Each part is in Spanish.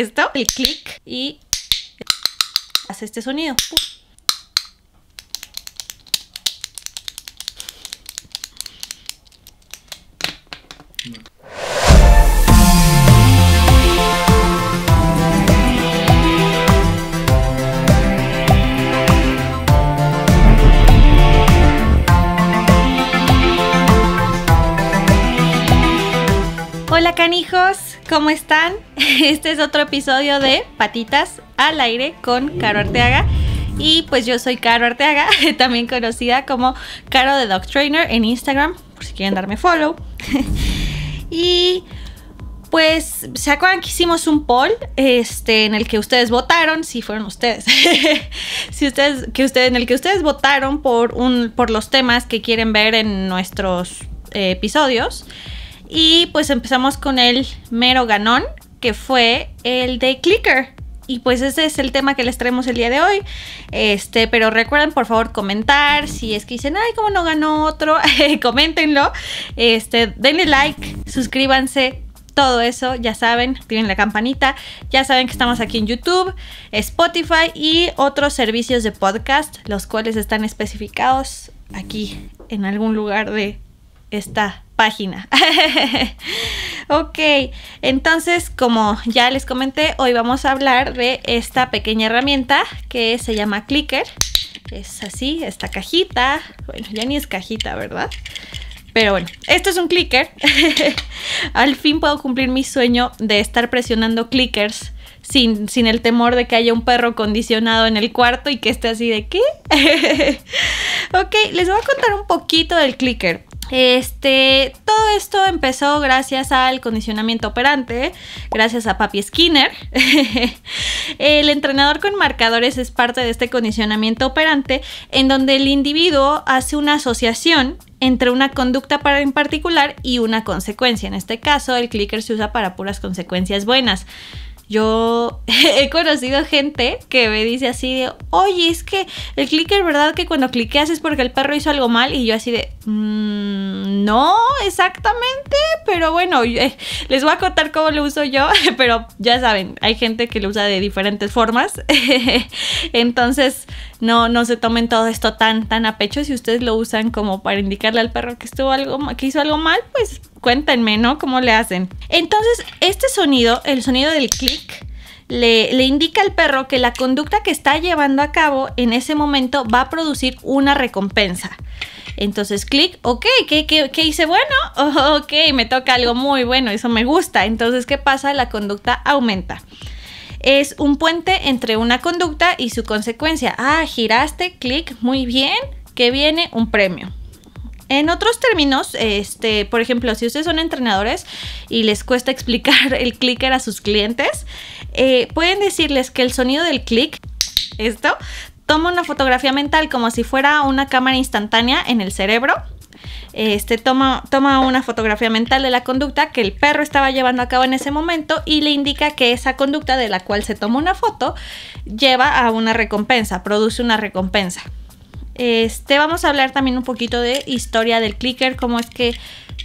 esto, el clic, y hace este sonido. ¿cómo están? Este es otro episodio de Patitas al Aire con Caro Arteaga. Y pues yo soy Caro Arteaga, también conocida como Caro de Dog Trainer en Instagram, por si quieren darme follow. y pues, ¿se acuerdan que hicimos un poll este, en el que ustedes votaron? Si fueron ustedes. si ustedes, que ustedes, en el que ustedes votaron por, un, por los temas que quieren ver en nuestros eh, episodios. Y pues empezamos con el mero ganón, que fue el de Clicker. Y pues ese es el tema que les traemos el día de hoy. Este, pero recuerden por favor comentar si es que dicen, "Ay, cómo no ganó otro." Coméntenlo. Este, denle like, suscríbanse, todo eso, ya saben, tienen la campanita, ya saben que estamos aquí en YouTube, Spotify y otros servicios de podcast, los cuales están especificados aquí en algún lugar de esta página. ok, entonces como ya les comenté, hoy vamos a hablar de esta pequeña herramienta que se llama Clicker. Es así, esta cajita. Bueno, ya ni es cajita, ¿verdad? Pero bueno, esto es un clicker. Al fin puedo cumplir mi sueño de estar presionando clickers sin, sin, el temor de que haya un perro condicionado en el cuarto y que esté así de qué. ok, les voy a contar un poquito del clicker. Este, todo esto empezó gracias al condicionamiento operante, gracias a Papi Skinner. el entrenador con marcadores es parte de este condicionamiento operante en donde el individuo hace una asociación entre una conducta para en particular y una consecuencia. En este caso, el clicker se usa para puras consecuencias buenas. Yo he conocido gente que me dice así de, oye, es que el clicker, ¿verdad? Que cuando cliqueas es porque el perro hizo algo mal y yo así de, mmm, no, exactamente, pero bueno, eh, les voy a contar cómo lo uso yo, pero ya saben, hay gente que lo usa de diferentes formas, entonces no, no se tomen todo esto tan, tan a pecho, si ustedes lo usan como para indicarle al perro que, estuvo algo, que hizo algo mal, pues cuéntenme, ¿no? ¿Cómo le hacen? Entonces, este sonido, el sonido del clic, le, indica al perro que la conducta que está llevando a cabo en ese momento va a producir una recompensa. Entonces, clic, ok, ¿qué, hice bueno? ok, me toca algo muy bueno, eso me gusta. Entonces, ¿qué pasa? La conducta aumenta es un puente entre una conducta y su consecuencia. Ah, giraste, clic, muy bien, que viene un premio. En otros términos, este, por ejemplo, si ustedes son entrenadores y les cuesta explicar el clicker a sus clientes, eh, pueden decirles que el sonido del click, esto, toma una fotografía mental como si fuera una cámara instantánea en el cerebro. Este toma, toma una fotografía mental de la conducta que el perro estaba llevando a cabo en ese momento y le indica que esa conducta de la cual se toma una foto lleva a una recompensa, produce una recompensa. Este, vamos a hablar también un poquito de historia del clicker, cómo es que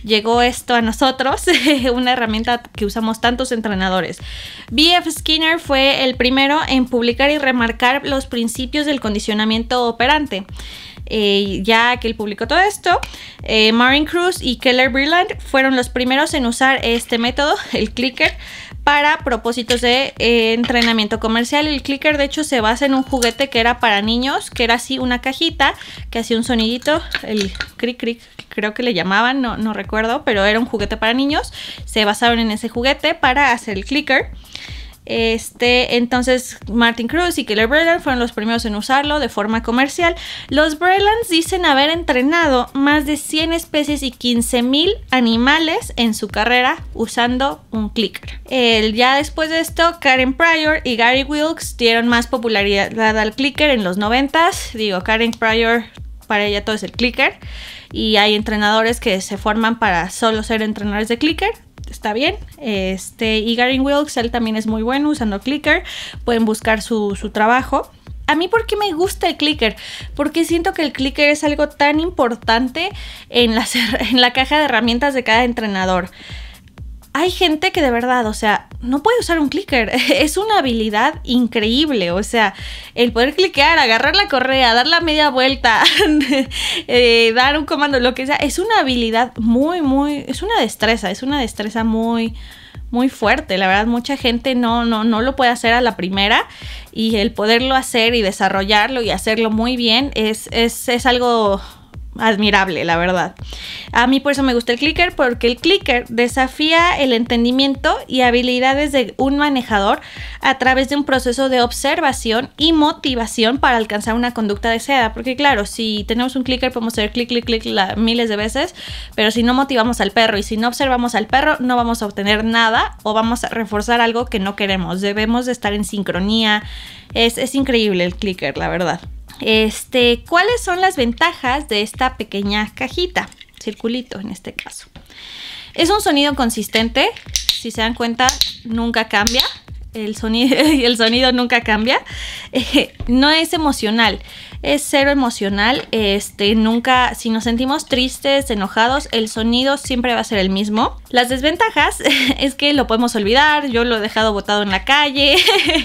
llegó esto a nosotros, una herramienta que usamos tantos entrenadores. B.F. Skinner fue el primero en publicar y remarcar los principios del condicionamiento operante. Eh, ya que él publicó todo esto, eh, Marin Cruz y Keller Brilland fueron los primeros en usar este método, el clicker, para propósitos de eh, entrenamiento comercial. El clicker de hecho se basa en un juguete que era para niños, que era así una cajita que hacía un sonidito, el cric cric creo que le llamaban, no, no recuerdo, pero era un juguete para niños. Se basaron en ese juguete para hacer el clicker. Este, entonces Martin Cruz y Killer Breland fueron los primeros en usarlo de forma comercial. Los Brelands dicen haber entrenado más de 100 especies y 15.000 animales en su carrera usando un clicker. El, ya después de esto, Karen Pryor y Gary Wilkes dieron más popularidad al clicker en los 90 Digo, Karen Pryor, para ella todo es el clicker y hay entrenadores que se forman para solo ser entrenadores de clicker, está bien. Este, y Gary Wilkes, él también es muy bueno usando Clicker. Pueden buscar su, trabajo. A mí, ¿por qué me gusta el clicker? Porque siento que el clicker es algo tan importante en en la caja de herramientas de cada entrenador hay gente que de verdad, o sea, no puede usar un clicker. Es una habilidad increíble. O sea, el poder cliquear, agarrar la correa, dar la media vuelta, eh, dar un comando, lo que sea, es una habilidad muy, muy, es una destreza, es una destreza muy, muy fuerte. La verdad, mucha gente no, no, no lo puede hacer a la primera y el poderlo hacer y desarrollarlo y hacerlo muy bien es, es, es algo admirable, la verdad. A mí por eso me gusta el clicker, porque el clicker desafía el entendimiento y habilidades de un manejador a través de un proceso de observación y motivación para alcanzar una conducta deseada. Porque claro, si tenemos un clicker podemos hacer clic, clic, clic miles de veces, pero si no motivamos al perro y si no observamos al perro no vamos a obtener nada o vamos a reforzar algo que no queremos. Debemos de estar en sincronía. es increíble el clicker, la verdad. Este, ¿cuáles son las ventajas de esta pequeña cajita? Circulito en este caso. Es un sonido consistente, si se dan cuenta, nunca cambia. El sonido, el sonido nunca cambia. no es emocional es cero emocional. Este, nunca, si nos sentimos tristes, enojados, el sonido siempre va a ser el mismo. Las desventajas es que lo podemos olvidar, yo lo he dejado botado en la calle,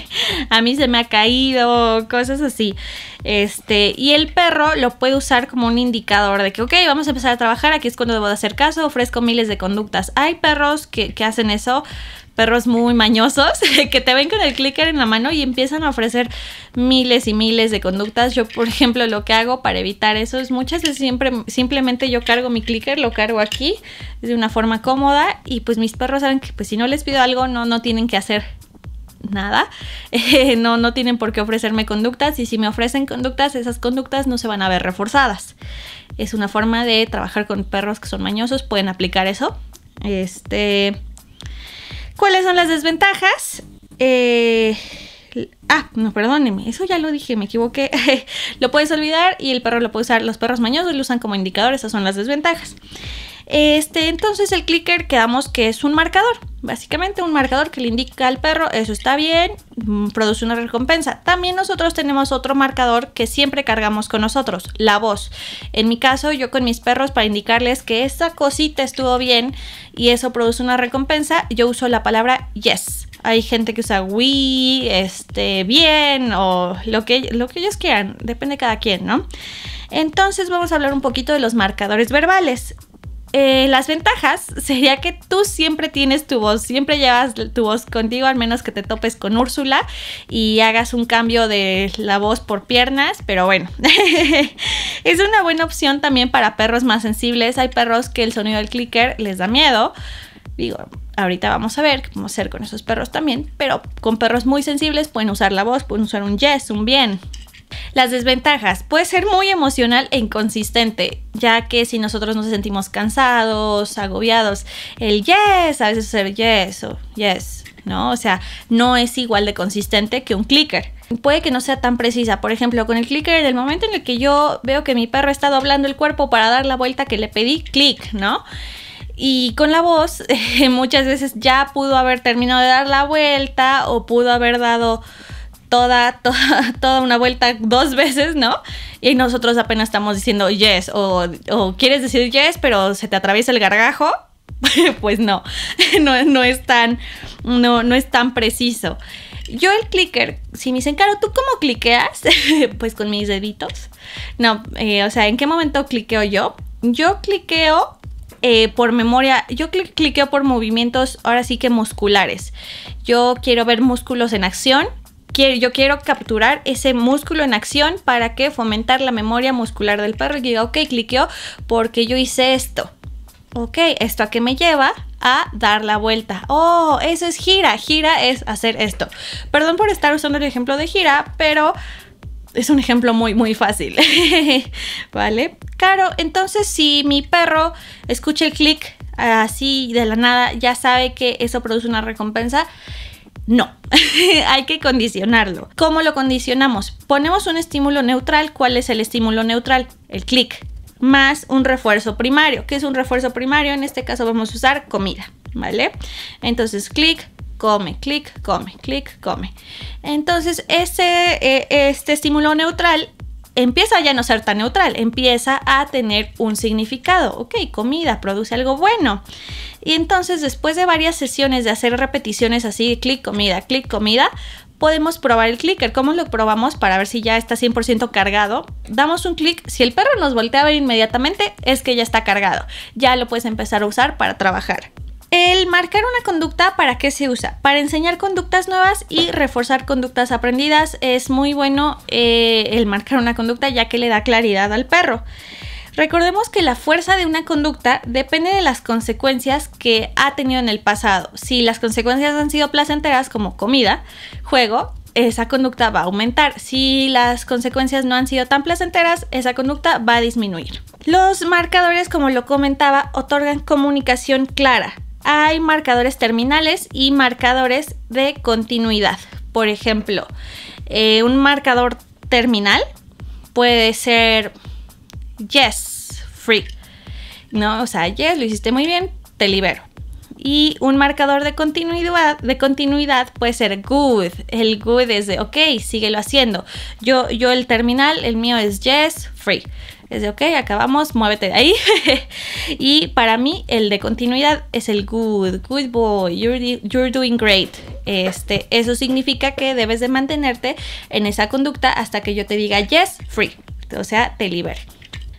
a mí se me ha caído, cosas así. Este, y el perro lo puede usar como un indicador de que, ok, vamos a empezar a trabajar, aquí es cuando debo de hacer caso, ofrezco miles de conductas. Hay perros que, que hacen eso, perros muy mañosos que te ven con el clicker en la mano y empiezan a ofrecer miles y miles de conductas. Yo, por ejemplo, lo que hago para evitar eso es muchas veces siempre, simplemente yo cargo mi clicker, lo cargo aquí de una forma cómoda y pues mis perros saben que pues si no les pido algo no, no tienen que hacer nada. no, no tienen por qué ofrecerme conductas y si me ofrecen conductas, esas conductas no se van a ver reforzadas. Es una forma de trabajar con perros que son mañosos, pueden aplicar eso. Este, ¿Cuáles son las desventajas? Eh, Ah, no, perdónenme, eso ya lo dije, me equivoqué. lo puedes olvidar y el perro lo puede usar. Los perros mañosos lo usan como indicador, esas son las desventajas. Este, entonces el clicker quedamos que es un marcador, básicamente un marcador que le indica al perro, eso está bien, mm, produce una recompensa. También nosotros tenemos otro marcador que siempre cargamos con nosotros, la voz. En mi caso, yo con mis perros para indicarles que esa cosita estuvo bien y eso produce una recompensa, yo uso la palabra yes. Hay gente que usa Wii, este, bien, o lo que, lo que ellos quieran, depende de cada quien, ¿no? Entonces vamos a hablar un poquito de los marcadores verbales. Eh, las ventajas sería que tú siempre tienes tu voz, siempre llevas tu voz contigo, al menos que te topes con Úrsula y hagas un cambio de la voz por piernas, pero bueno, es una buena opción también para perros más sensibles. Hay perros que el sonido del clicker les da miedo. Digo, ahorita vamos a ver cómo ser hacer con esos perros también, pero con perros muy sensibles pueden usar la voz, pueden usar un yes, un bien. Las desventajas. Puede ser muy emocional e inconsistente, ya que si nosotros nos sentimos cansados, agobiados, el yes, a veces ser yes o yes, ¿no? O sea, no es igual de consistente que un clicker. Puede que no sea tan precisa. Por ejemplo, con el clicker, en el momento en el que yo veo que mi perro está doblando el cuerpo para dar la vuelta que le pedí, click, ¿no? y con la voz eh, muchas veces ya pudo haber terminado de dar la vuelta o pudo haber dado toda, toda, una vuelta dos veces, ¿no? Y nosotros apenas estamos diciendo yes o, quieres decir yes pero se te atraviesa el gargajo. pues no, no, no, es tan, no, no es tan preciso. Yo el clicker, si me dicen, Caro, ¿tú cómo cliqueas? pues con mis deditos. No, eh, o sea, ¿en qué momento cliqueo yo? Yo cliqueo eh, por memoria, yo cliqueo por movimientos ahora sí que musculares. Yo quiero ver músculos en acción. Quiero, yo quiero capturar ese músculo en acción para que fomentar la memoria muscular del perro y diga, ok, cliqueo porque yo hice esto. Ok, ¿esto a qué me lleva? a dar la vuelta. Oh, eso es gira. Gira es hacer esto. Perdón por estar usando el ejemplo de gira, pero es un ejemplo muy, muy fácil. ¿Vale? Claro, entonces si mi perro escucha el clic así de la nada, ya sabe que eso produce una recompensa. No, hay que condicionarlo. ¿Cómo lo condicionamos? Ponemos un estímulo neutral. ¿Cuál es el estímulo neutral? El clic. Más un refuerzo primario. ¿Qué es un refuerzo primario? En este caso vamos a usar comida. ¿Vale? Entonces, clic, come, clic, come, clic, come. Entonces, este, este estímulo neutral empieza ya a no ser tan neutral, empieza a tener un significado. Ok, comida, produce algo bueno. Y entonces, después de varias sesiones de hacer repeticiones así, clic, comida, clic, comida, podemos probar el clicker. ¿Cómo lo probamos? Para ver si ya está 100% cargado. Damos un clic. Si el perro nos voltea a ver inmediatamente, es que ya está cargado. Ya lo puedes empezar a usar para trabajar. El marcar una conducta, ¿para qué se usa? Para enseñar conductas nuevas y reforzar conductas aprendidas. Es muy bueno eh, el marcar una conducta ya que le da claridad al perro. Recordemos que la fuerza de una conducta depende de las consecuencias que ha tenido en el pasado. Si las consecuencias han sido placenteras como comida, juego, esa conducta va a aumentar. Si las consecuencias no han sido tan placenteras, esa conducta va a disminuir. Los marcadores, como lo comentaba, otorgan comunicación clara hay marcadores terminales y marcadores de continuidad. Por ejemplo, eh, un marcador terminal puede ser yes, free. ¿No? O sea, yes, lo hiciste muy bien, te libero. Y un marcador de continuidad, de continuidad puede ser good. El good es de ok, síguelo haciendo. Yo, yo el terminal, el mío es yes, free es de, ok, acabamos, muévete de ahí. y para mí el de continuidad es el good, good boy, you're, doing great. Este, eso significa que debes de mantenerte en esa conducta hasta que yo te diga yes, free, o sea, te libere.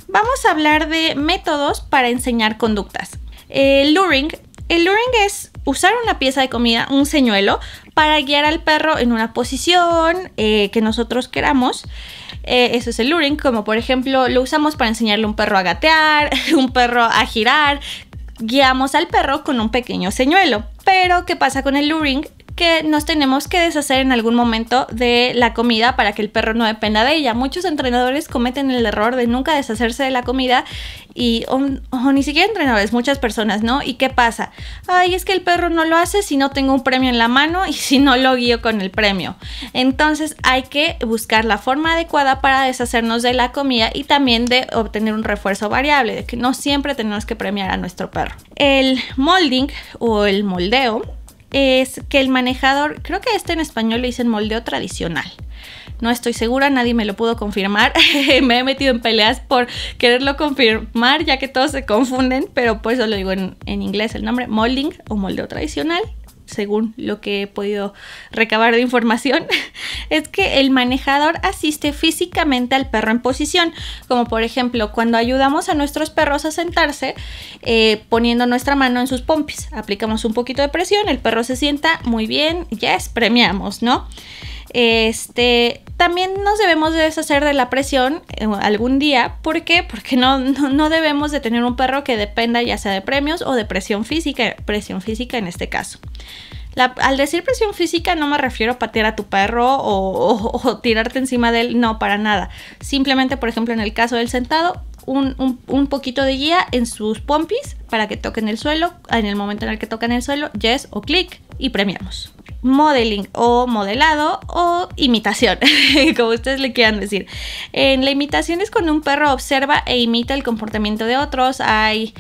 Vamos a hablar de métodos para enseñar conductas. El luring. El luring es usar una pieza de comida, un señuelo, para guiar al perro en una posición eh, que nosotros queramos. Eh, eso es el luring, como por ejemplo lo usamos para enseñarle a un perro a gatear, un perro a girar, guiamos al perro con un pequeño señuelo. Pero, ¿qué pasa con el luring? que nos tenemos que deshacer en algún momento de la comida para que el perro no dependa de ella. Muchos entrenadores cometen el error de nunca deshacerse de la comida y ni siquiera entrenadores, muchas personas, ¿no? ¿Y qué pasa? Ay, es que el perro no lo hace si no tengo un premio en la mano y si no lo guío con el premio. Entonces hay que buscar la forma adecuada para deshacernos de la comida y también de obtener un refuerzo variable, de que no siempre tenemos que premiar a nuestro perro. El molding o el moldeo es que el manejador, creo que este en español le dicen moldeo tradicional. No estoy segura, nadie me lo pudo confirmar. me he metido en peleas por quererlo confirmar, ya que todos se confunden, pero pues, eso lo digo en, en inglés el nombre, molding o moldeo tradicional según lo que he podido recabar de información, es que el manejador asiste físicamente al perro en posición, como por ejemplo cuando ayudamos a nuestros perros a sentarse eh, poniendo nuestra mano en sus pompis, aplicamos un poquito de presión, el perro se sienta muy bien, ya es, premiamos, ¿no? Este, también nos debemos de deshacer de la presión eh, algún día. ¿Por qué? Porque no, no, debemos de tener un perro que dependa ya sea de premios o de presión física, presión física en este caso. al decir presión física no me refiero a patear a tu perro o, o tirarte encima de él, no, para nada. Simplemente, por ejemplo, en el caso del sentado, un, poquito de guía en sus pompis para que toquen el suelo. En el momento en el que tocan el suelo, yes o clic y premiamos. Modeling o modelado o imitación, como ustedes le quieran decir. En la imitación es cuando un perro observa e imita el comportamiento de otros. Hay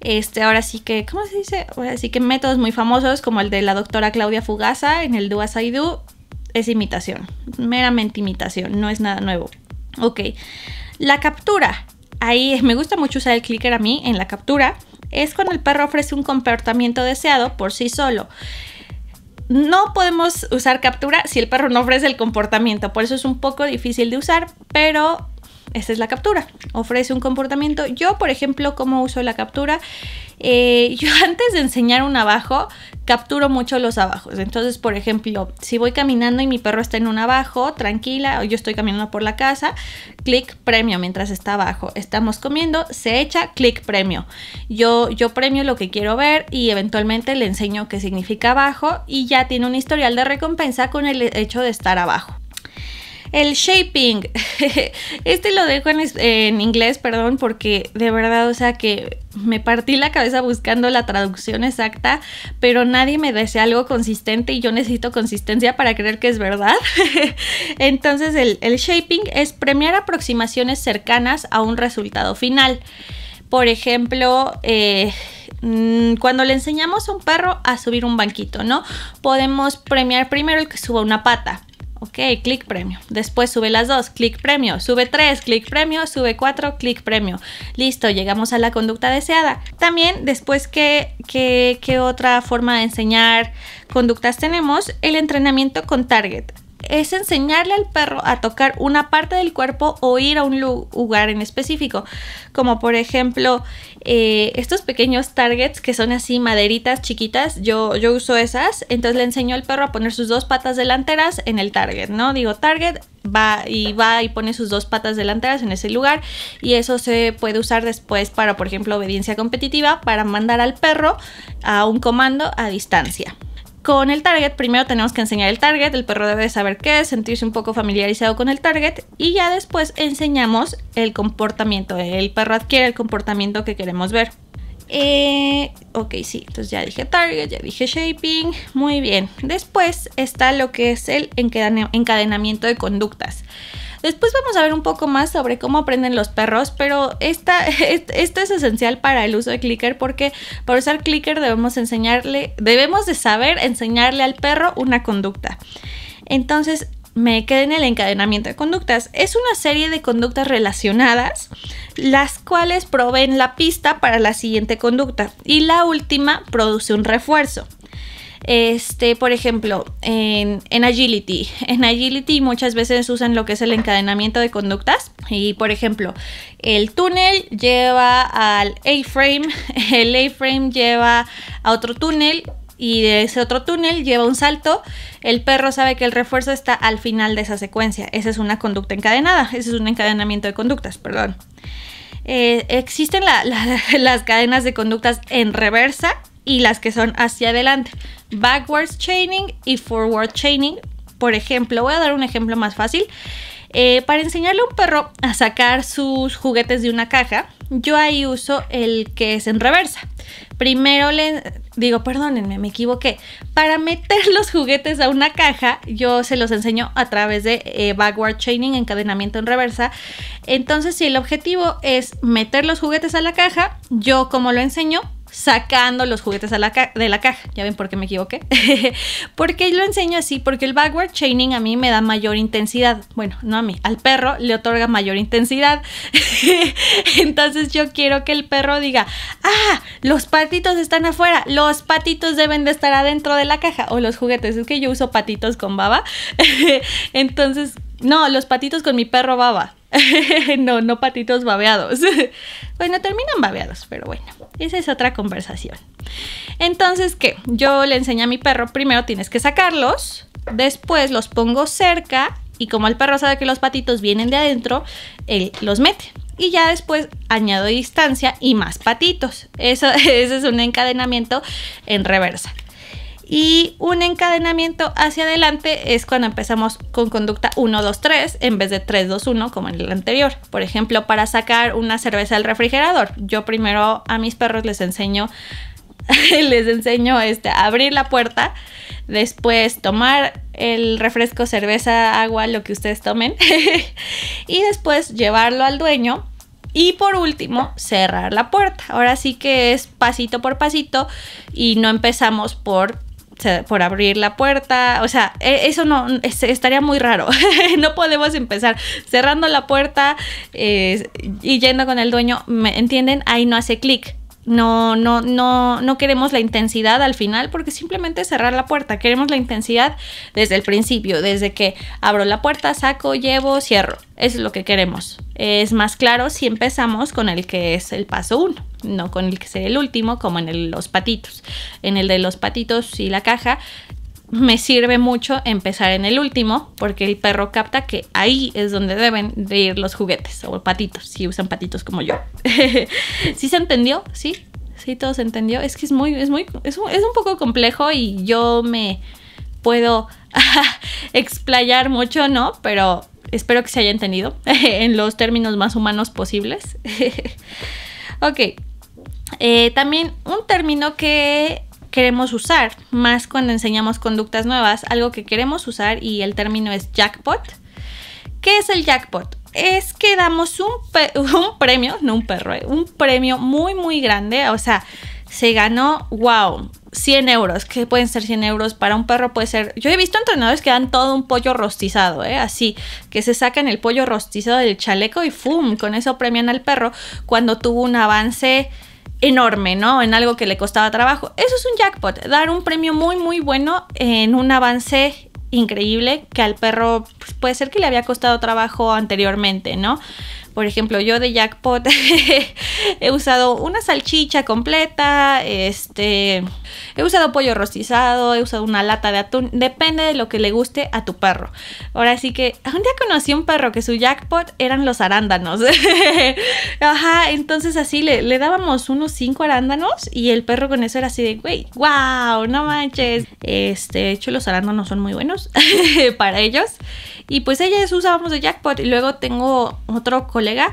este, ahora sí que, ¿cómo se dice? Ahora sí que métodos muy famosos como el de la doctora Claudia Fugaza en el Do As I Do es imitación, meramente imitación, no es nada nuevo. Ok, la captura ahí me gusta mucho usar el clicker a mí en la captura, es cuando el perro ofrece un comportamiento deseado por sí solo. No podemos usar captura si el perro no ofrece el comportamiento, por eso es un poco difícil de usar, pero esta es la captura. Ofrece un comportamiento. Yo, por ejemplo, ¿cómo uso la captura? Eh, yo antes de enseñar un abajo, capturo mucho los abajos. Entonces, por ejemplo, si voy caminando y mi perro está en un abajo, tranquila, o yo estoy caminando por la casa, clic premio mientras está abajo. Estamos comiendo, se echa, clic premio. Yo, yo premio lo que quiero ver y eventualmente le enseño qué significa abajo y ya tiene un historial de recompensa con el hecho de estar abajo. El shaping. Este lo dejo en, inglés, perdón, porque de verdad, o sea que me partí la cabeza buscando la traducción exacta, pero nadie me desea algo consistente y yo necesito consistencia para creer que es verdad. Entonces el, shaping es premiar aproximaciones cercanas a un resultado final. Por ejemplo, eh, mm, cuando le enseñamos a un perro a subir un banquito, ¿no? Podemos premiar primero el que suba una pata ok, clic premio. Después sube las dos, clic premio. Sube tres, clic premio. Sube cuatro, clic premio. Listo, llegamos a la conducta deseada. También después que, que, otra forma de enseñar conductas tenemos, el entrenamiento con target es enseñarle al perro a tocar una parte del cuerpo o ir a un lugar en específico, como por ejemplo eh, estos pequeños targets que son así maderitas chiquitas, yo, yo uso esas, entonces le enseño al perro a poner sus dos patas delanteras en el target, ¿no? Digo target, va y va y pone sus dos patas delanteras en ese lugar y eso se puede usar después para, por ejemplo, obediencia competitiva, para mandar al perro a un comando a distancia con el target, primero tenemos que enseñar el target, el perro debe saber qué es, sentirse un poco familiarizado con el target y ya después enseñamos el comportamiento, el perro adquiere el comportamiento que queremos ver. Eh, ok, sí, entonces ya dije target, ya dije shaping, muy bien. Después está lo que es el encadenamiento de conductas. Después vamos a ver un poco más sobre cómo aprenden los perros, pero esta, esto es esencial para el uso de clicker porque para usar clicker debemos enseñarle, debemos de saber enseñarle al perro una conducta. Entonces, me quedé en el encadenamiento de conductas. Es una serie de conductas relacionadas, las cuales proveen la pista para la siguiente conducta y la última produce un refuerzo. Este, por ejemplo, en, Agility. En Agility muchas veces usan lo que es el encadenamiento de conductas. Y por ejemplo, el túnel lleva al A-frame, el A-frame lleva a otro túnel y de ese otro túnel lleva un salto, el perro sabe que el refuerzo está al final de esa secuencia. Esa es una conducta encadenada, ese es un encadenamiento de conductas, perdón. Eh, existen las cadenas de conductas en reversa, y las que son hacia adelante. Backwards chaining y forward chaining. Por ejemplo, voy a dar un ejemplo más fácil. Eh, para enseñarle a un perro a sacar sus juguetes de una caja, yo ahí uso el que es en reversa. Primero le digo, perdónenme, me equivoqué. Para meter los juguetes a una caja, yo se los enseño a través de eh, backward chaining, encadenamiento en reversa. Entonces, si el objetivo es meter los juguetes a la caja, yo como lo enseño, sacando los juguetes de la caja. Ya ven por qué me equivoqué. porque lo enseño así? Porque el backward chaining a mí me da mayor intensidad. Bueno, no a mí, al perro le otorga mayor intensidad. Entonces yo quiero que el perro diga, ah, los patitos están afuera, los patitos deben de estar adentro de la caja o los juguetes. Es que yo uso patitos con baba. Entonces, no, los patitos con mi perro baba. no, no patitos babeados. bueno, terminan babeados, pero bueno, esa es otra conversación. Entonces, ¿qué? Yo le enseñé a mi perro, primero tienes que sacarlos, después los pongo cerca y como el perro sabe que los patitos vienen de adentro, él los mete. Y ya después añado distancia y más patitos. Eso, ese es un encadenamiento en reversa. Y un encadenamiento hacia adelante es cuando empezamos con conducta 1, 2, 3 en vez de 3, 2, 1 como en el anterior. Por ejemplo, para sacar una cerveza del refrigerador, yo primero a mis perros les enseño les enseño este, abrir la puerta, después tomar el refresco, cerveza, agua, lo que ustedes tomen, y después llevarlo al dueño. Y por último, cerrar la puerta. Ahora sí que es pasito por pasito y no empezamos por por abrir la puerta, o sea, e, eso no estaría muy raro. no podemos empezar cerrando la puerta eh, y yendo con el dueño, ¿me entienden? Ahí no hace clic. No, no, no, no queremos la intensidad al final porque simplemente cerrar la puerta. Queremos la intensidad desde el principio, desde que abro la puerta, saco, llevo, cierro. es lo que queremos. Es más claro si empezamos con el que es el paso 1 no con el que sea el último, como en el, los patitos. En el de los patitos y la caja, me sirve mucho empezar en el último porque el perro capta que ahí es donde deben de ir los juguetes o patitos, si usan patitos como yo. ¿Sí se entendió? ¿Sí? ¿Sí todo se entendió? Es que es muy, es muy, es un, es un poco complejo y yo me puedo explayar mucho, ¿no? Pero espero que se haya entendido en los términos más humanos posibles. ok. Eh, también un término que queremos usar, más cuando enseñamos conductas nuevas, algo que queremos usar y el término es jackpot. ¿Qué es el jackpot? Es que damos un, premio, no un perro, eh, un premio muy muy grande, o sea, se ganó, wow, 100 euros, que pueden ser 100 euros, para un perro puede ser, yo he visto entrenadores que dan todo un pollo rostizado, eh, así, que se sacan el pollo rostizado del chaleco y ¡fum! Con eso premian al perro cuando tuvo un avance enorme, ¿no? En algo que le costaba trabajo. Eso es un jackpot, dar un premio muy, muy bueno en un avance increíble que al perro pues, puede ser que le había costado trabajo anteriormente, ¿no? Por ejemplo, yo de jackpot he usado una salchicha completa, este, he usado pollo rostizado, he usado una lata de atún, depende de lo que le guste a tu perro. Ahora sí que un día conocí un perro que su jackpot eran los arándanos. Ajá, entonces así le, dábamos unos 5 arándanos y el perro con eso era así de, wey, wow, no manches. Este, de hecho los arándanos son muy buenos para ellos. Y pues ella es, usábamos de jackpot. Y luego tengo otro colega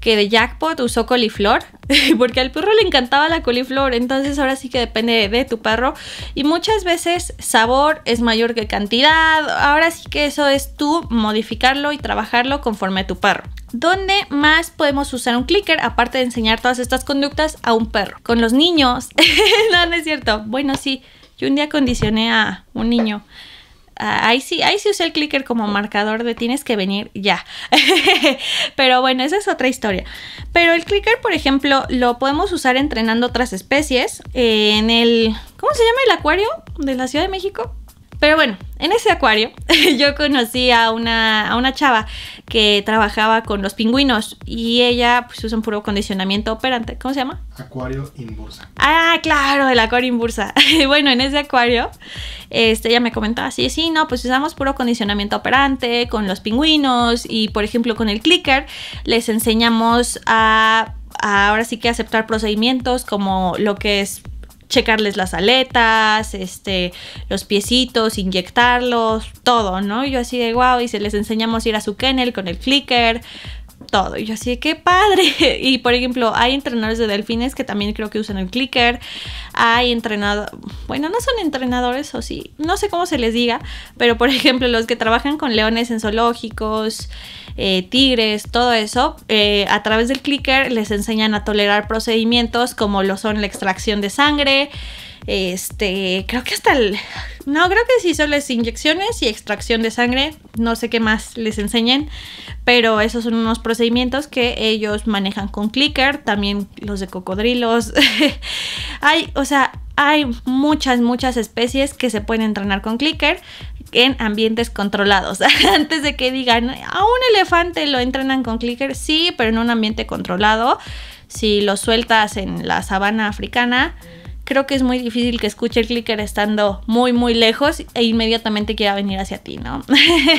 que de jackpot usó coliflor, porque al perro le encantaba la coliflor, entonces ahora sí que depende de tu perro. Y muchas veces sabor es mayor que cantidad, ahora sí que eso es tú modificarlo y trabajarlo conforme a tu perro. ¿Dónde más podemos usar un clicker aparte de enseñar todas estas conductas a un perro? Con los niños. no, no es cierto. Bueno, sí, yo un día condicioné a un niño Ah, ahí sí, ahí sí usé el clicker como marcador de tienes que venir ya. Pero bueno, esa es otra historia. Pero el clicker, por ejemplo, lo podemos usar entrenando otras especies. Eh, en el, ¿cómo se llama el acuario de la Ciudad de México? Pero bueno, en ese acuario yo conocí a una, a una chava que trabajaba con los pingüinos y ella pues usa un puro condicionamiento operante. ¿Cómo se llama? Acuario Inbursa. Ah, claro, el acuario Inbursa. bueno, en ese acuario este, ella me comentaba así, sí, no, pues usamos puro condicionamiento operante con los pingüinos y por ejemplo con el clicker les enseñamos a, a ahora sí que aceptar procedimientos como lo que es checarles las aletas, este, los piecitos, inyectarlos, todo, ¿no? Yo así de wow, y se les enseñamos a ir a su kennel con el clicker, todo. Y yo así, qué padre. Y por ejemplo, hay entrenadores de delfines que también creo que usan el clicker. Hay entrenadores, bueno, no son entrenadores o sí, no sé cómo se les diga, pero por ejemplo, los que trabajan con leones en zoológicos, eh, tigres, todo eso, eh, a través del clicker les enseñan a tolerar procedimientos como lo son la extracción de sangre. Este, creo que hasta el... No, creo que sí, son las inyecciones y extracción de sangre. No sé qué más les enseñen, pero esos son unos procedimientos que ellos manejan con clicker, también los de cocodrilos. hay, o sea, hay muchas, muchas especies que se pueden entrenar con clicker en ambientes controlados. Antes de que digan, a un elefante lo entrenan con clicker, sí, pero en un ambiente controlado. Si lo sueltas en la sabana africana, creo que es muy difícil que escuche el clicker estando muy, muy lejos e inmediatamente quiera venir hacia ti, ¿no?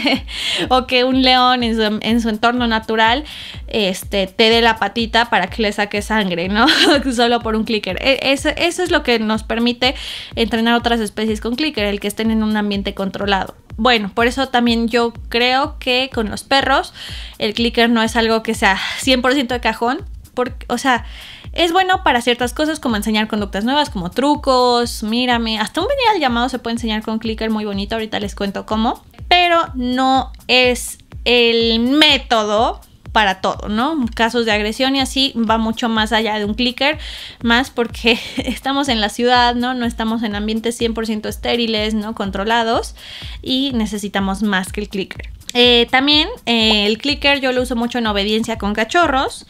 o que un león en su, entorno natural este, te dé la patita para que le saque sangre, ¿no? Solo por un clicker. E, eso, eso es lo que nos permite entrenar otras especies con clicker, el que estén en un ambiente controlado bueno, por eso también yo creo que con los perros el clicker no es algo que sea 100% de cajón o sea, es bueno para ciertas cosas como enseñar conductas nuevas, como trucos, mírame, hasta un al llamado se puede enseñar con clicker muy bonito, ahorita les cuento cómo, pero no es el método para todo, ¿no? Casos de agresión y así va mucho más allá de un clicker, más porque estamos en la ciudad, ¿no? No estamos en ambientes 100% estériles, ¿no? Controlados y necesitamos más que el clicker. Eh, también eh, el clicker yo lo uso mucho en obediencia con cachorros.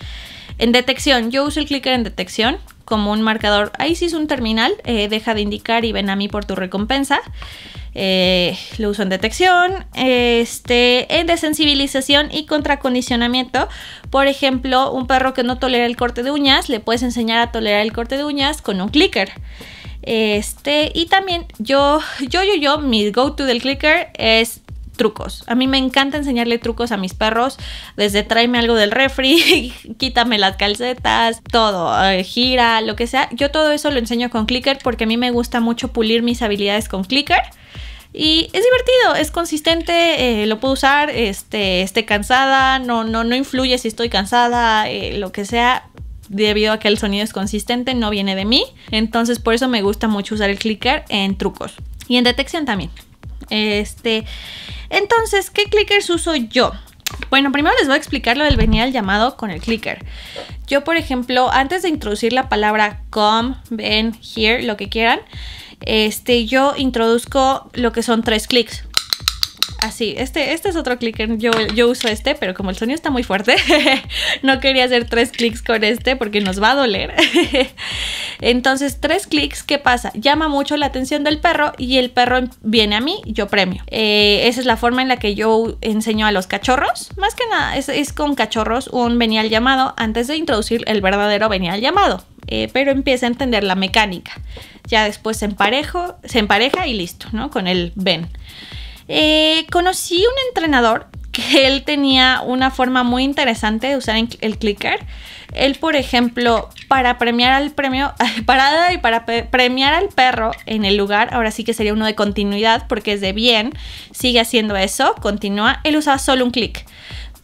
En detección, yo uso el clicker en detección como un marcador. Ahí sí es un terminal, eh, deja de indicar y ven a mí por tu recompensa. Eh, lo uso en detección, este, en desensibilización y contracondicionamiento. Por ejemplo, un perro que no tolera el corte de uñas, le puedes enseñar a tolerar el corte de uñas con un clicker. Este, y también yo, yo, yo, yo, mi go-to del clicker es trucos. A mí me encanta enseñarle trucos a mis perros, desde tráeme algo del refri, quítame las calcetas, todo, eh, gira, lo que sea. Yo todo eso lo enseño con clicker porque a mí me gusta mucho pulir mis habilidades con clicker. Y es divertido, es consistente, eh, lo puedo usar, este, esté cansada, no, no, no influye si estoy cansada, eh, lo que sea, debido a que el sonido es consistente, no viene de mí. Entonces por eso me gusta mucho usar el clicker en trucos y en detección también. Este, entonces, ¿qué clickers uso yo? Bueno, primero les voy a explicar lo del venir al llamado con el clicker. Yo, por ejemplo, antes de introducir la palabra come, ven, here, lo que quieran, este, yo introduzco lo que son tres clics así. Ah, este, este es otro clicker. Yo, yo uso este, pero como el sonido está muy fuerte, no quería hacer tres clics con este porque nos va a doler. Entonces, tres clics, ¿qué pasa? Llama mucho la atención del perro y el perro viene a mí, yo premio. Eh, esa es la forma en la que yo enseño a los cachorros. Más que nada, es, con cachorros un venial llamado antes de introducir el verdadero venial llamado. Eh, pero empieza a entender la mecánica. Ya después se, emparejo, se empareja y listo, ¿no? Con el ven. Eh, conocí un entrenador que él tenía una forma muy interesante de usar el clicker. Él, por ejemplo, para premiar al premio, y para premiar al perro en el lugar, ahora sí que sería uno de continuidad porque es de bien, sigue haciendo eso, continúa, él usaba solo un clic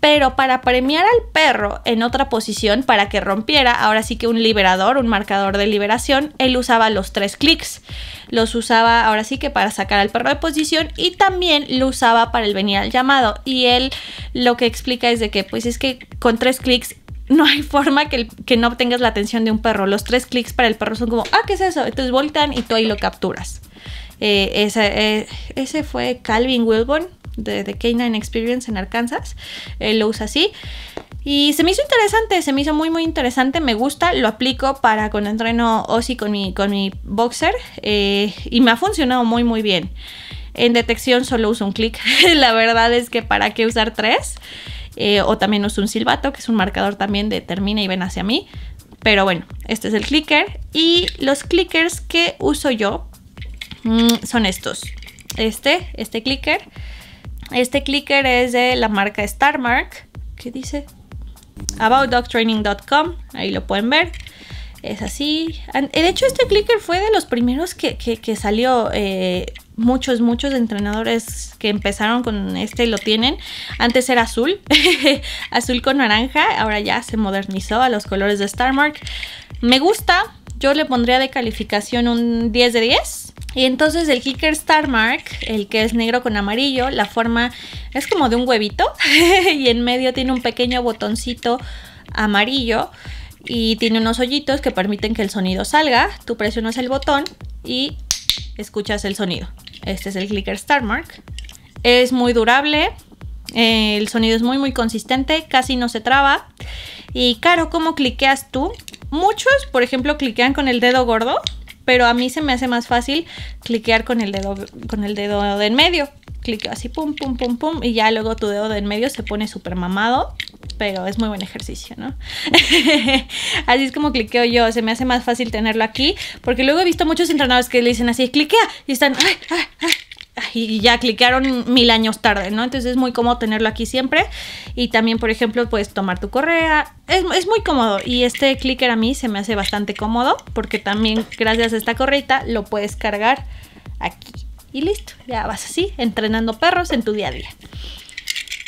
pero para premiar al perro en otra posición para que rompiera, ahora sí que un liberador, un marcador de liberación, él usaba los tres clics. Los usaba ahora sí que para sacar al perro de posición y también lo usaba para el venir al llamado. Y él lo que explica es de que pues es que con tres clics no hay forma que, no obtengas la atención de un perro. Los tres clics para el perro son como, ah, ¿qué es eso? Entonces voltan y tú ahí lo capturas. Eh, ese, eh, ese, fue Calvin Wilburn de, de K9 Experience en Arkansas, eh, lo usa así. Y se me hizo interesante, se me hizo muy muy interesante, me gusta, lo aplico para cuando entreno OSI con mi, con mi boxer eh, y me ha funcionado muy muy bien. En detección solo uso un clic, la verdad es que para qué usar tres. Eh, o también uso un silbato, que es un marcador también de termina y ven hacia mí. Pero bueno, este es el clicker. Y los clickers que uso yo mm, son estos. Este, este clicker. Este clicker es de la marca Starmark. ¿Qué dice? aboutdogtraining.com. Ahí lo pueden ver. Es así. Eh, de hecho, este clicker fue de los primeros que, salió. Eh, muchos, muchos entrenadores que empezaron con este lo tienen. Antes era azul, azul con naranja, ahora ya se modernizó a los colores de Starmark. Me gusta, yo le pondría de calificación un 10 de 10. Y entonces el Clicker Star Mark, el que es negro con amarillo, la forma es como de un huevito y en medio tiene un pequeño botoncito amarillo y tiene unos hoyitos que permiten que el sonido salga. Tú presionas el botón y escuchas el sonido. Este es el Clicker Star Mark. Es muy durable, eh, el sonido es muy muy consistente, casi no se traba. Y Caro, ¿cómo cliqueas tú? Muchos, por ejemplo, cliquean con el dedo gordo, pero a mí se me hace más fácil cliquear con el dedo, con el dedo de en medio. Cliqueo así, pum, pum, pum, pum, y ya luego tu dedo de en medio se pone súper mamado, pero es muy buen ejercicio, ¿no? así es como cliqueo yo, se me hace más fácil tenerlo aquí, porque luego he visto muchos entrenadores que le dicen así, cliquea, y están, ay, ay, y ya clicaron mil años tarde, ¿no? Entonces es muy cómodo tenerlo aquí siempre. Y también, por ejemplo, puedes tomar tu correa. Es, muy cómodo. Y este clicker a mí se me hace bastante cómodo porque también gracias a esta correita lo puedes cargar aquí. Y listo, ya vas así, entrenando perros en tu día a día.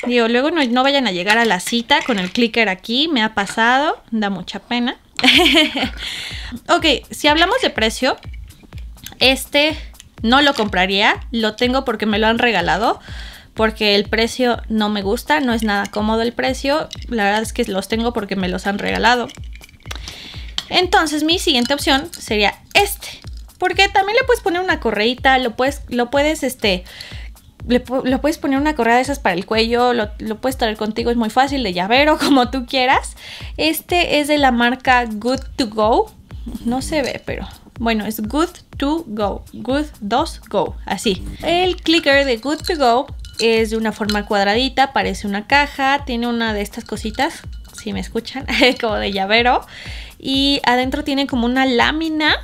Digo, luego no, no vayan a llegar a la cita con el clicker aquí, me ha pasado, da mucha pena. ok, si hablamos de precio, este no lo compraría, lo tengo porque me lo han regalado, porque el precio no me gusta, no es nada cómodo el precio, la verdad es que los tengo porque me los han regalado. Entonces mi siguiente opción sería este, porque también le puedes poner una correita, lo puedes, lo puedes, este, le, lo puedes poner una correa de esas para el cuello, lo, lo, puedes traer contigo, es muy fácil, de llavero, como tú quieras. Este es de la marca Good To Go, no se ve, pero bueno, es Good to go. Good to go. Así. El clicker de good to go es de una forma cuadradita, parece una caja, tiene una de estas cositas, si me escuchan, como de llavero. Y adentro tiene como una lámina.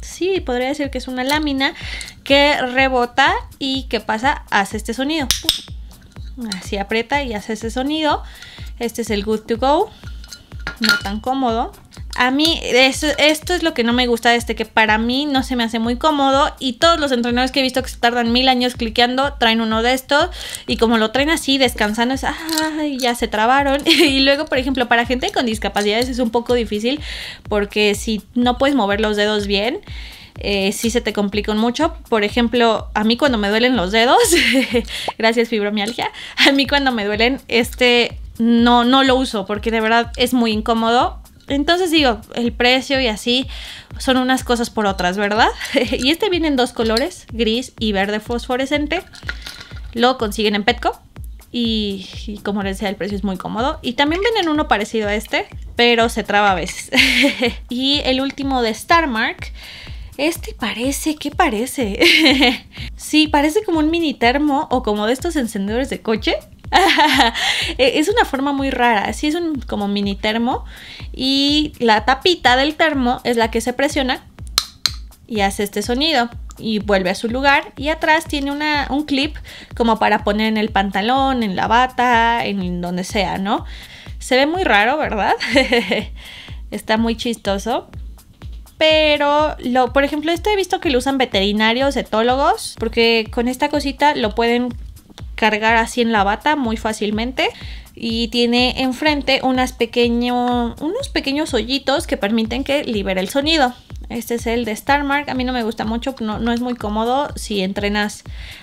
Sí, podría decir que es una lámina que rebota y que pasa, hace este sonido. Así aprieta y hace ese sonido. Este es el good to go. No tan cómodo. A mí esto, es lo que no me gusta de este, que para mí no se me hace muy cómodo y todos los entrenadores que he visto que se tardan mil años cliqueando traen uno de estos y como lo traen así descansando es, ay, ya se trabaron. y luego, por ejemplo, para gente con discapacidades es un poco difícil porque si no puedes mover los dedos bien, eh, sí se te complican mucho. Por ejemplo, a mí cuando me duelen los dedos, gracias fibromialgia, a mí cuando me duelen este no, no lo uso porque de verdad es muy incómodo. Entonces digo, el precio y así son unas cosas por otras, ¿verdad? y este viene en dos colores, gris y verde fosforescente. Lo consiguen en Petco. Y, como les decía, el precio es muy cómodo. Y también vienen uno parecido a este, pero se traba a veces. y el último de Starmark. Este parece, ¿qué parece? sí, parece como un mini termo o como de estos encendedores de coche. Eh, es una forma muy rara, así es un como mini termo y la tapita del termo es la que se presiona y hace este sonido y vuelve a su lugar y atrás tiene una, un clip como para poner en el pantalón, en la bata, en donde sea, ¿no? Se ve muy raro, ¿verdad? Está muy chistoso. Pero, lo, por ejemplo, esto he visto que lo usan veterinarios, etólogos, porque con esta cosita lo pueden cargar así en la bata muy fácilmente y tiene enfrente unas pequeño, unos pequeños hoyitos que permiten que libere el sonido. Este es el de Starmark, a mí no me gusta mucho, no, no es muy cómodo si entrenas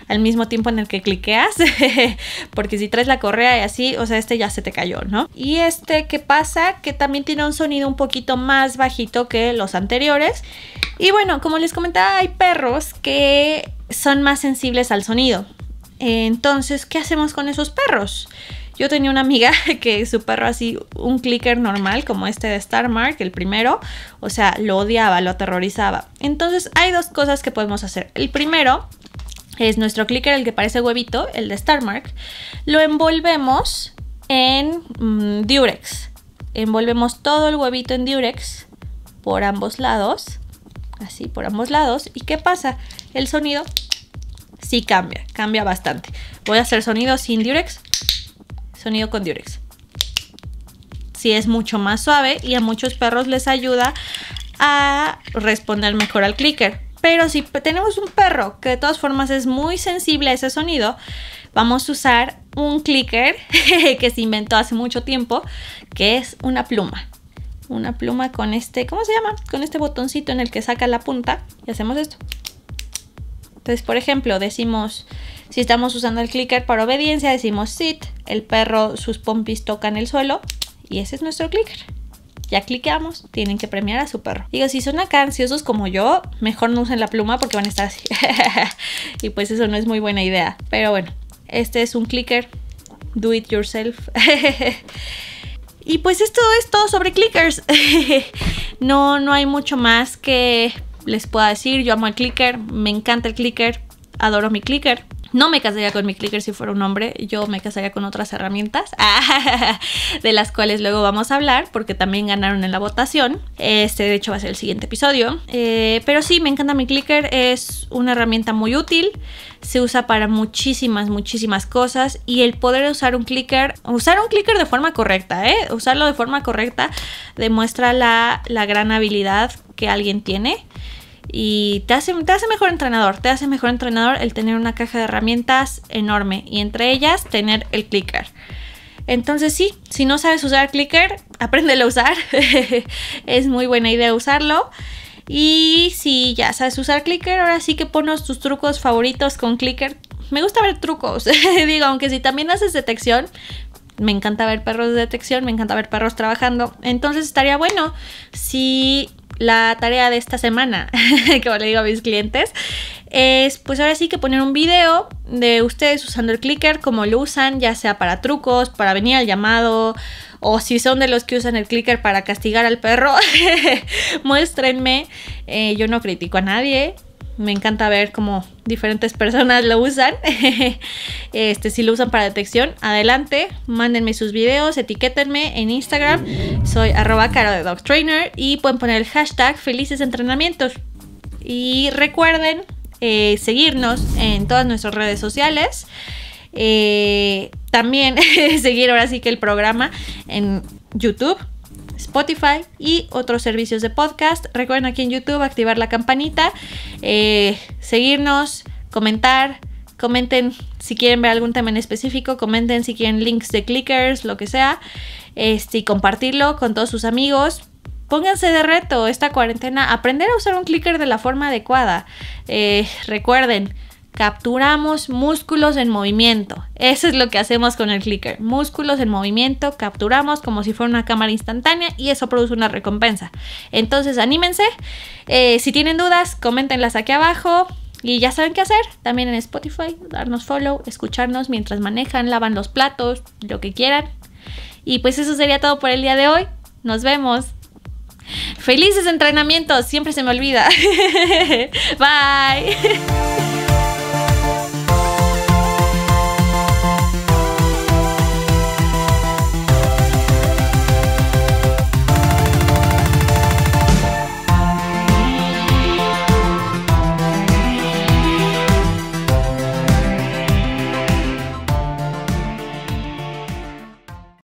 al mismo tiempo en el que cliqueas, porque si traes la correa y así, o sea, este ya se te cayó, ¿no? Y este, ¿qué pasa? Que también tiene un sonido un poquito más bajito que los anteriores. Y bueno, como les comentaba, hay perros que son más sensibles al sonido. Entonces, ¿qué hacemos con esos perros? Yo tenía una amiga que su perro así, un clicker normal, como este de StarMark, el primero, o sea, lo odiaba, lo aterrorizaba. Entonces, hay dos cosas que podemos hacer. El primero es nuestro clicker, el que parece huevito, el de StarMark, Lo envolvemos en diurex mm, Durex. Envolvemos todo el huevito en Durex por ambos lados, así por ambos lados. ¿Y qué pasa? El sonido sí cambia, cambia bastante. Voy a hacer sonido sin Durex, sonido con Durex. Si sí, es mucho más suave y a muchos perros les ayuda a responder mejor al clicker. Pero si tenemos un perro que de todas formas es muy sensible a ese sonido, vamos a usar un clicker que se inventó hace mucho tiempo, que es una pluma. Una pluma con este, ¿cómo se llama? Con este botoncito en el que saca la punta y hacemos esto. Entonces, por ejemplo, decimos, si estamos usando el clicker para obediencia, decimos sit, el perro, sus pompis tocan el suelo y ese es nuestro clicker. Ya cliqueamos, tienen que premiar a su perro. Digo, si son acá ansiosos como yo, mejor no usen la pluma porque van a estar así. y pues eso no es muy buena idea. Pero bueno, este es un clicker. Do it yourself. Y pues esto es todo sobre clickers. no, no hay mucho más que les pueda decir, yo amo el clicker, me encanta el clicker, adoro mi clicker. No me casaría con mi clicker si fuera un hombre, yo me casaría con otras herramientas, de las cuales luego vamos a hablar, porque también ganaron en la votación. Este, de hecho, va a ser el siguiente episodio. Eh, pero sí, me encanta mi clicker, es una herramienta muy útil, se usa para muchísimas, muchísimas cosas y el poder usar un clicker, usar un clicker de forma correcta, ¿eh? usarlo de forma correcta, demuestra la gran habilidad que alguien tiene. Y te hace, te hace mejor entrenador, te hace mejor entrenador el tener una caja de herramientas enorme y entre ellas tener el clicker. Entonces sí, si no sabes usar clicker, apréndelo a usar. es muy buena idea usarlo. Y si ya sabes usar clicker, ahora sí que ponos tus trucos favoritos con clicker. Me gusta ver trucos, digo, aunque si también haces detección, me encanta ver perros de detección, me encanta ver perros trabajando. Entonces estaría bueno si la tarea de esta semana, que le digo a mis clientes, es pues ahora sí que poner un video de ustedes usando el clicker, como lo usan, ya sea para trucos, para venir al llamado, o si son de los que usan el clicker para castigar al perro, muéstrenme, eh, yo no critico a nadie, me encanta ver cómo diferentes personas lo usan. este, si lo usan para detección, adelante, mándenme sus videos, etiquétenme en Instagram. Soy arroba caro de dog trainer y pueden poner el hashtag felices entrenamientos. Y recuerden eh, seguirnos en todas nuestras redes sociales. Eh, también seguir ahora sí que el programa en YouTube Spotify y otros servicios de podcast. Recuerden aquí en YouTube activar la campanita, eh, seguirnos, comentar, comenten si quieren ver algún tema en específico, comenten si quieren links de clickers, lo que sea, este, y compartirlo con todos sus amigos. Pónganse de reto esta cuarentena, aprender a usar un clicker de la forma adecuada. Eh, recuerden, capturamos músculos en movimiento. Eso es lo que hacemos con el clicker. Músculos en movimiento, capturamos como si fuera una cámara instantánea y eso produce una recompensa. Entonces, anímense. Eh, si tienen dudas, coméntenlas aquí abajo. Y ya saben qué hacer, también en Spotify, darnos follow, escucharnos mientras manejan, lavan los platos, lo que quieran. Y pues eso sería todo por el día de hoy. Nos vemos. Felices entrenamientos, siempre se me olvida. Bye.